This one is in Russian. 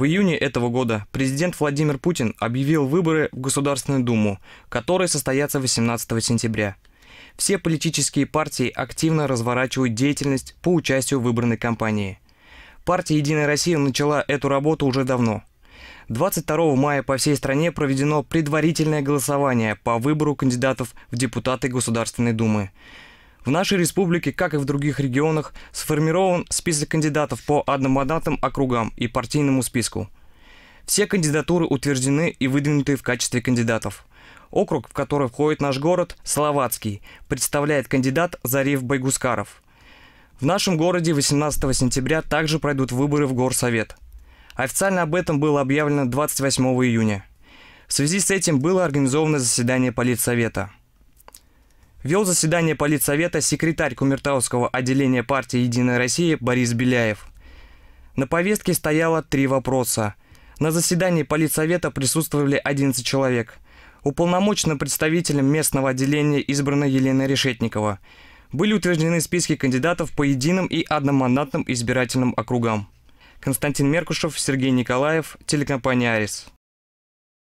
В июне этого года президент Владимир Путин объявил выборы в Государственную Думу, которые состоятся 18 сентября. Все политические партии активно разворачивают деятельность по участию в выборной кампании. Партия «Единая Россия» начала эту работу уже давно. 22 мая по всей стране проведено предварительное голосование по выбору кандидатов в депутаты Государственной Думы. В нашей республике, как и в других регионах, сформирован список кандидатов по одномандатным округам и партийному списку. Все кандидатуры утверждены и выдвинуты в качестве кандидатов. Округ, в который входит наш город, Словацкий, представляет кандидат Зариф Байгускаров. В нашем городе 18 сентября также пройдут выборы в Горсовет. Официально об этом было объявлено 28 июня. В связи с этим было организовано заседание Политсовета – Вел заседание политсовета секретарь Кумертауского отделения партии «Единая Россия» Борис Беляев. На повестке стояло три вопроса. На заседании политсовета присутствовали 11 человек. Уполномоченным представителем местного отделения избрана Елена Решетникова. Были утверждены списки кандидатов по единым и одномандатным избирательным округам. Константин Меркушев, Сергей Николаев, телекомпания «Арис».